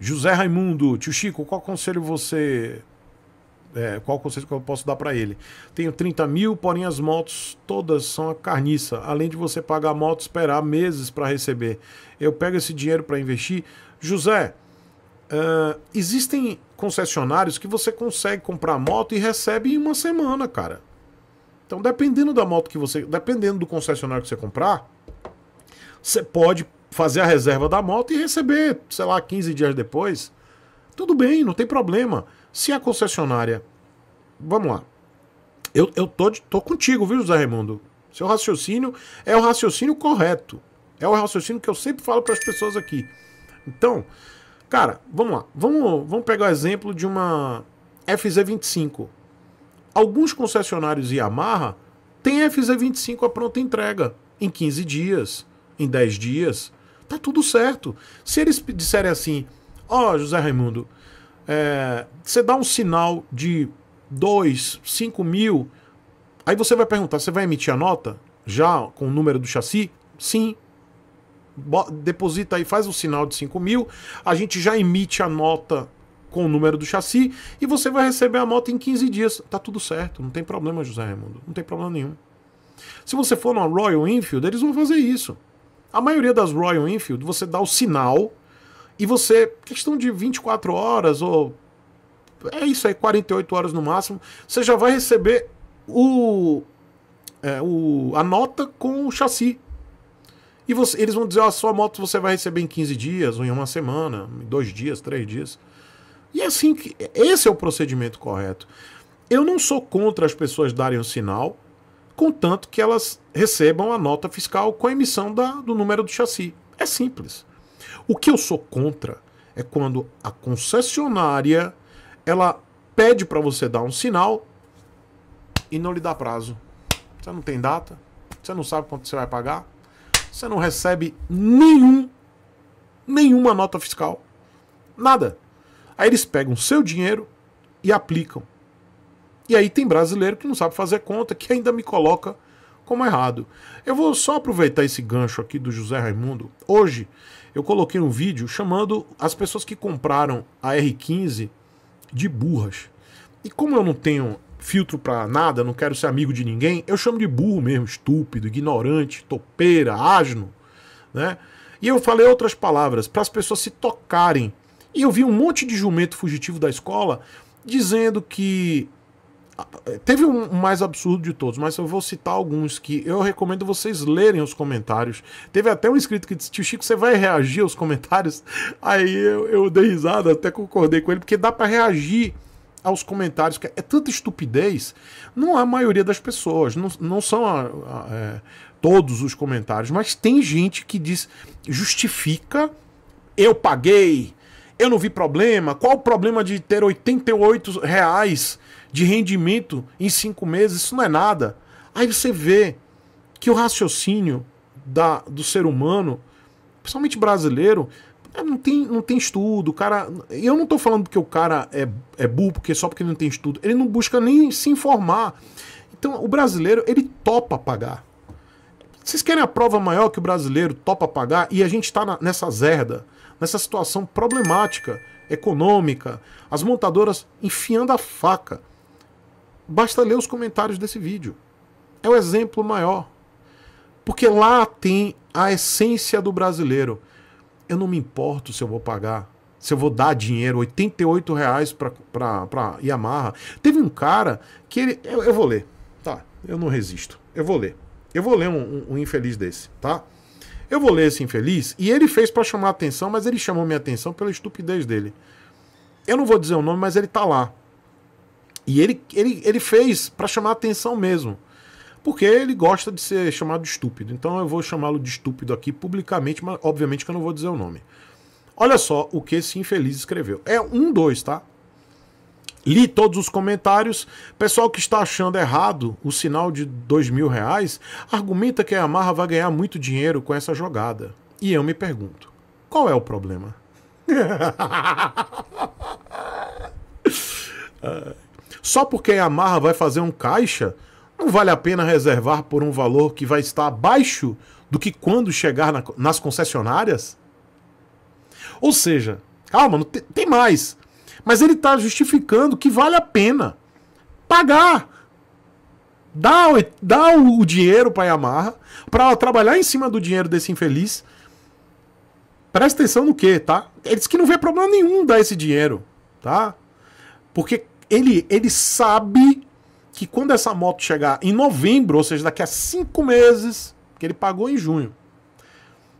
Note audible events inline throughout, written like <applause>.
José Raimundo, tio Chico, qual conselho você. É, qual conselho que eu posso dar para ele? Tenho 30 mil, porém as motos todas são a carniça. Além de você pagar a moto, esperar meses para receber. Eu pego esse dinheiro para investir. José, uh, existem concessionários que você consegue comprar a moto e recebe em uma semana, cara. Então, dependendo da moto que você. Dependendo do concessionário que você comprar, você pode fazer a reserva da moto e receber, sei lá, 15 dias depois. Tudo bem, não tem problema. Se a concessionária. Vamos lá. Eu, eu tô, tô contigo, viu, José Raimundo? Seu raciocínio é o raciocínio correto. É o raciocínio que eu sempre falo para as pessoas aqui. Então, cara, vamos lá. Vamos, vamos pegar o exemplo de uma FZ25. Alguns concessionários Yamaha têm FZ25 a pronta entrega em 15 dias, em 10 dias. Tá tudo certo. Se eles disserem assim, ó, oh, José Raimundo, é, você dá um sinal de 2, 5 mil, aí você vai perguntar, você vai emitir a nota? Já com o número do chassi? Sim. Bo deposita aí, faz o sinal de 5 mil, a gente já emite a nota com o número do chassi e você vai receber a nota em 15 dias. Tá tudo certo, não tem problema, José Raimundo, não tem problema nenhum. Se você for na Royal Enfield, eles vão fazer isso. A maioria das Royal Enfield, você dá o sinal e você, questão de 24 horas ou é isso aí, 48 horas no máximo, você já vai receber o, é, o a nota com o chassi. E você, eles vão dizer, a sua moto você vai receber em 15 dias, ou em uma semana, em dois dias, três dias. E é assim que. Esse é o procedimento correto. Eu não sou contra as pessoas darem o sinal contanto que elas recebam a nota fiscal com a emissão da, do número do chassi. É simples. O que eu sou contra é quando a concessionária ela pede para você dar um sinal e não lhe dá prazo. Você não tem data, você não sabe quanto você vai pagar, você não recebe nenhum nenhuma nota fiscal. Nada. Aí eles pegam seu dinheiro e aplicam e aí tem brasileiro que não sabe fazer conta, que ainda me coloca como errado. Eu vou só aproveitar esse gancho aqui do José Raimundo. Hoje eu coloquei um vídeo chamando as pessoas que compraram a R15 de burras. E como eu não tenho filtro para nada, não quero ser amigo de ninguém, eu chamo de burro mesmo, estúpido, ignorante, topeira, asno, né? E eu falei outras palavras para as pessoas se tocarem. E eu vi um monte de jumento fugitivo da escola dizendo que Teve um mais absurdo de todos, mas eu vou citar alguns que eu recomendo vocês lerem os comentários. Teve até um inscrito que disse: Tio Chico, você vai reagir aos comentários? <laughs> Aí eu, eu dei risada, até concordei com ele, porque dá para reagir aos comentários. É tanta estupidez, não é a maioria das pessoas, não, não são a, a, é, todos os comentários, mas tem gente que diz: justifica, eu paguei eu não vi problema. Qual o problema de ter 88 reais de rendimento em cinco meses? Isso não é nada. Aí você vê que o raciocínio da, do ser humano, principalmente brasileiro, é, não tem, não tem estudo, cara. Eu não estou falando que o cara é, é burro, porque só porque não tem estudo. Ele não busca nem se informar. Então, o brasileiro, ele topa pagar. Vocês querem a prova maior que o brasileiro topa pagar? E a gente está nessa zerda, nessa situação problemática, econômica, as montadoras enfiando a faca. Basta ler os comentários desse vídeo. É o exemplo maior. Porque lá tem a essência do brasileiro. Eu não me importo se eu vou pagar, se eu vou dar dinheiro, 88 reais para Yamaha. Teve um cara que ele. Eu, eu vou ler. Tá, eu não resisto. Eu vou ler. Eu vou ler um, um, um infeliz desse, tá? Eu vou ler esse infeliz e ele fez para chamar atenção, mas ele chamou minha atenção pela estupidez dele. Eu não vou dizer o nome, mas ele tá lá. E ele, ele, ele fez para chamar atenção mesmo. Porque ele gosta de ser chamado de estúpido. Então eu vou chamá-lo de estúpido aqui publicamente, mas obviamente que eu não vou dizer o nome. Olha só o que esse infeliz escreveu. É um, dois, tá? li todos os comentários. Pessoal que está achando errado o sinal de dois mil reais, argumenta que a Yamaha vai ganhar muito dinheiro com essa jogada. E eu me pergunto, qual é o problema? <laughs> Só porque a Yamaha vai fazer um caixa, não vale a pena reservar por um valor que vai estar abaixo do que quando chegar na, nas concessionárias? Ou seja, calma, tem, tem mais. Mas ele está justificando que vale a pena pagar. Dá, dá o dinheiro para a Yamaha, para trabalhar em cima do dinheiro desse infeliz. Presta atenção no que, tá? Ele diz que não vê problema nenhum dar esse dinheiro, tá? Porque ele, ele sabe que quando essa moto chegar em novembro, ou seja, daqui a cinco meses, que ele pagou em junho,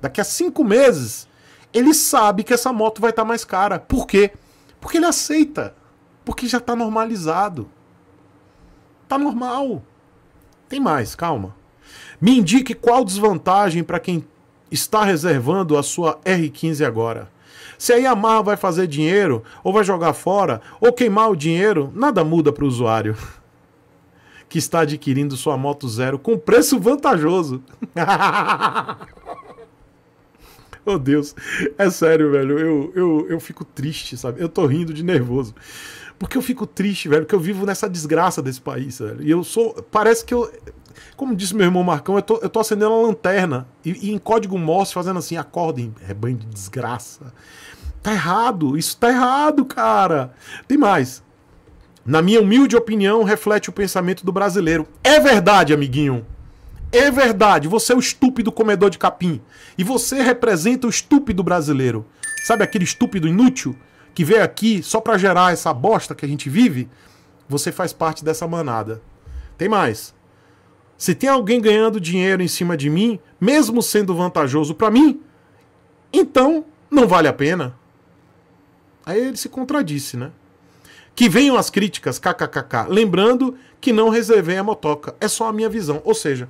daqui a cinco meses, ele sabe que essa moto vai estar tá mais cara. Por quê? Porque ele aceita. Porque já está normalizado. Tá normal. Tem mais, calma. Me indique qual desvantagem para quem está reservando a sua R15 agora. Se a Yamaha vai fazer dinheiro, ou vai jogar fora, ou queimar o dinheiro, nada muda para o usuário <laughs> que está adquirindo sua moto zero com preço vantajoso. <laughs> <laughs> oh Deus, é sério, velho. Eu, eu, eu fico triste, sabe? Eu tô rindo de nervoso. Porque eu fico triste, velho, que eu vivo nessa desgraça desse país, velho. E eu sou. Parece que eu. Como disse meu irmão Marcão, eu tô, eu tô acendendo a lanterna e, e em código Morse fazendo assim: acordem, rebanho é de desgraça. Tá errado, isso tá errado, cara. Tem mais. Na minha humilde opinião, reflete o pensamento do brasileiro. É verdade, amiguinho. É verdade, você é o estúpido comedor de capim. E você representa o estúpido brasileiro. Sabe aquele estúpido inútil que veio aqui só para gerar essa bosta que a gente vive? Você faz parte dessa manada. Tem mais. Se tem alguém ganhando dinheiro em cima de mim, mesmo sendo vantajoso para mim, então não vale a pena. Aí ele se contradisse, né? Que venham as críticas, kkkk. Lembrando que não reservei a motoca, é só a minha visão. Ou seja,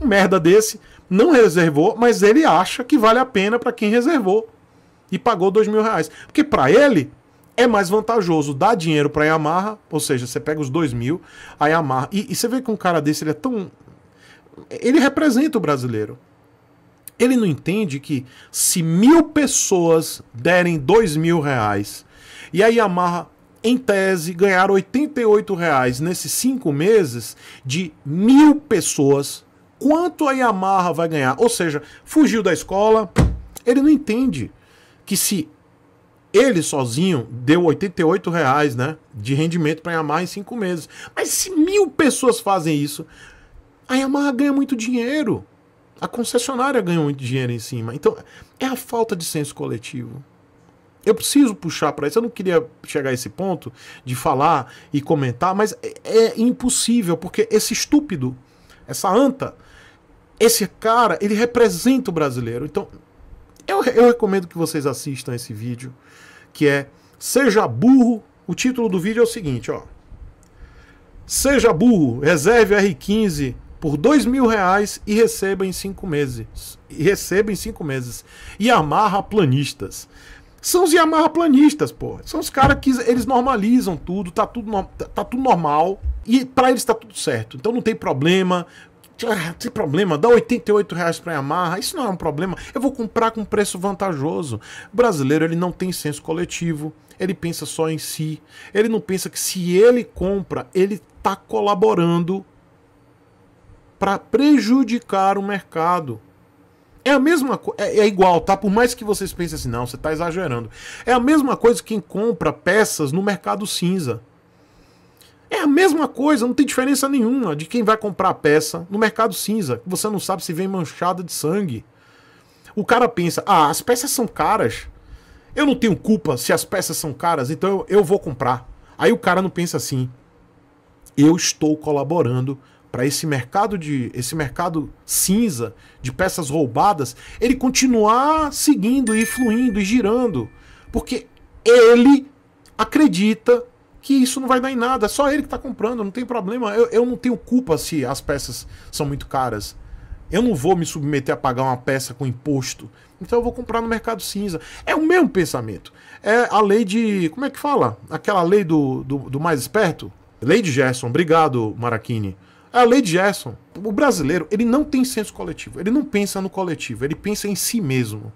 um merda desse não reservou, mas ele acha que vale a pena para quem reservou e pagou dois mil reais. Porque para ele é mais vantajoso dar dinheiro para Yamaha, ou seja, você pega os dois mil, a Yamaha. E, e você vê que um cara desse ele é tão. Ele representa o brasileiro. Ele não entende que se mil pessoas derem dois mil reais e a Yamaha em tese, ganhar 88 reais nesses cinco meses de mil pessoas quanto a Yamaha vai ganhar. Ou seja, fugiu da escola, ele não entende que se ele sozinho deu 88 reais, né, de rendimento para a Yamaha em cinco meses. Mas se mil pessoas fazem isso, a Yamaha ganha muito dinheiro. A concessionária ganha muito dinheiro em cima. Então, é a falta de senso coletivo. Eu preciso puxar para isso. Eu não queria chegar a esse ponto de falar e comentar, mas é, é impossível, porque esse estúpido, essa anta, esse cara, ele representa o brasileiro. Então, eu, eu recomendo que vocês assistam esse vídeo, que é Seja Burro. O título do vídeo é o seguinte, ó. Seja burro, reserve R15 por dois mil reais e receba em cinco meses. E receba em cinco meses. Yamaha planistas. São os Yamaha planistas, pô. São os caras que eles normalizam tudo, tá tudo, no, tá, tá tudo normal. E para eles tá tudo certo. Então não tem problema Tipo, ah, tem problema, dá 88 reais pra Yamaha, isso não é um problema, eu vou comprar com preço vantajoso. O brasileiro, ele não tem senso coletivo, ele pensa só em si, ele não pensa que se ele compra, ele tá colaborando para prejudicar o mercado. É a mesma coisa, é, é, igual, tá? Por mais que vocês pensem assim, não, você tá exagerando. É a mesma coisa quem compra peças no mercado cinza. É a mesma coisa, não tem diferença nenhuma de quem vai comprar a peça no mercado cinza. Você não sabe se vem manchada de sangue. O cara pensa: ah, as peças são caras. Eu não tenho culpa se as peças são caras, então eu, eu vou comprar. Aí o cara não pensa assim: eu estou colaborando para esse mercado de esse mercado cinza de peças roubadas, ele continuar seguindo e fluindo e girando, porque ele acredita que isso não vai dar em nada. É só ele que tá comprando, não tem problema. Eu, eu não tenho culpa se as peças são muito caras. Eu não vou me submeter a pagar uma peça com imposto. Então eu vou comprar no mercado cinza. É o mesmo pensamento. É a lei de. Como é que fala? Aquela lei do, do, do mais esperto? Lei de Gerson. Obrigado, Maraquini. É a lei de Gerson. O brasileiro, ele não tem senso coletivo. Ele não pensa no coletivo. Ele pensa em si mesmo.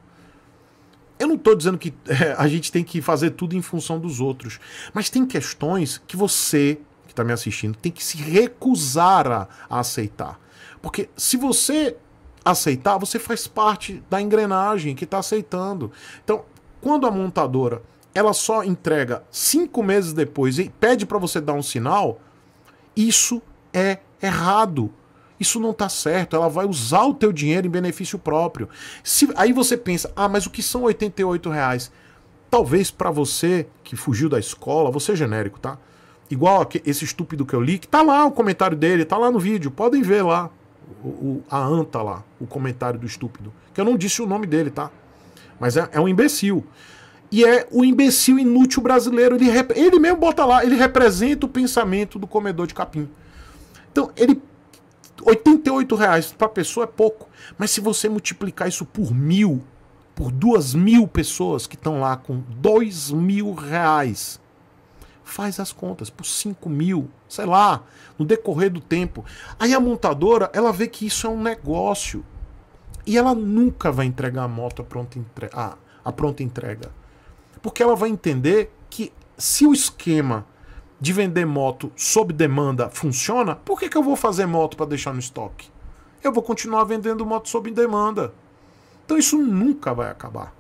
Eu não estou dizendo que é, a gente tem que fazer tudo em função dos outros, mas tem questões que você, que está me assistindo, tem que se recusar a, a aceitar. Porque se você aceitar, você faz parte da engrenagem que está aceitando. Então, quando a montadora ela só entrega cinco meses depois e pede para você dar um sinal, isso é errado. Isso não está certo. Ela vai usar o teu dinheiro em benefício próprio. Se, aí você pensa, ah, mas o que são 88 reais? Talvez para você que fugiu da escola, você é genérico, tá? Igual esse estúpido que eu li, que tá lá o comentário dele, tá lá no vídeo, podem ver lá. O, o, a anta lá, o comentário do estúpido. Que eu não disse o nome dele, tá? Mas é, é um imbecil. E é o imbecil inútil brasileiro. Ele, ele mesmo bota lá, ele representa o pensamento do comedor de capim. Então, ele 88 reais para pessoa é pouco, mas se você multiplicar isso por mil, por duas mil pessoas que estão lá com dois mil reais, faz as contas por cinco mil, sei lá, no decorrer do tempo. Aí a montadora ela vê que isso é um negócio e ela nunca vai entregar a moto a pronta, entre... ah, a pronta entrega, porque ela vai entender que se o esquema de vender moto sob demanda funciona, por que, que eu vou fazer moto para deixar no estoque? Eu vou continuar vendendo moto sob demanda. Então isso nunca vai acabar.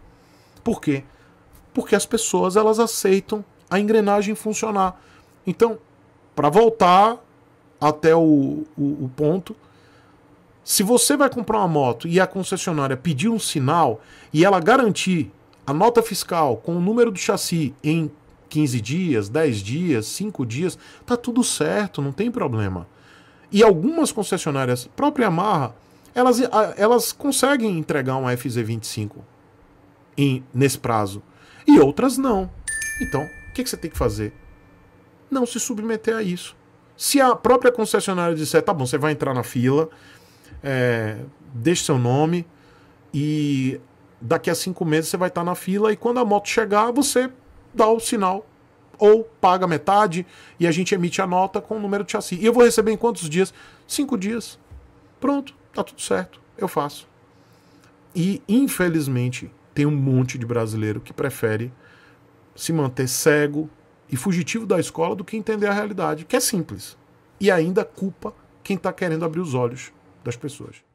Por quê? Porque as pessoas elas aceitam a engrenagem funcionar. Então, para voltar até o, o, o ponto, se você vai comprar uma moto e a concessionária pedir um sinal e ela garantir a nota fiscal com o número do chassi em 15 dias, 10 dias, 5 dias, tá tudo certo, não tem problema. E algumas concessionárias, própria Amarra, elas, elas conseguem entregar um FZ25 em, nesse prazo. E outras não. Então, o que, que você tem que fazer? Não se submeter a isso. Se a própria concessionária disser, tá bom, você vai entrar na fila, é, deixe seu nome e daqui a cinco meses você vai estar na fila e quando a moto chegar, você dá o sinal ou paga metade e a gente emite a nota com o número de chassi. E eu vou receber em quantos dias? Cinco dias. Pronto, tá tudo certo, eu faço. E infelizmente tem um monte de brasileiro que prefere se manter cego e fugitivo da escola do que entender a realidade, que é simples. E ainda culpa quem está querendo abrir os olhos das pessoas.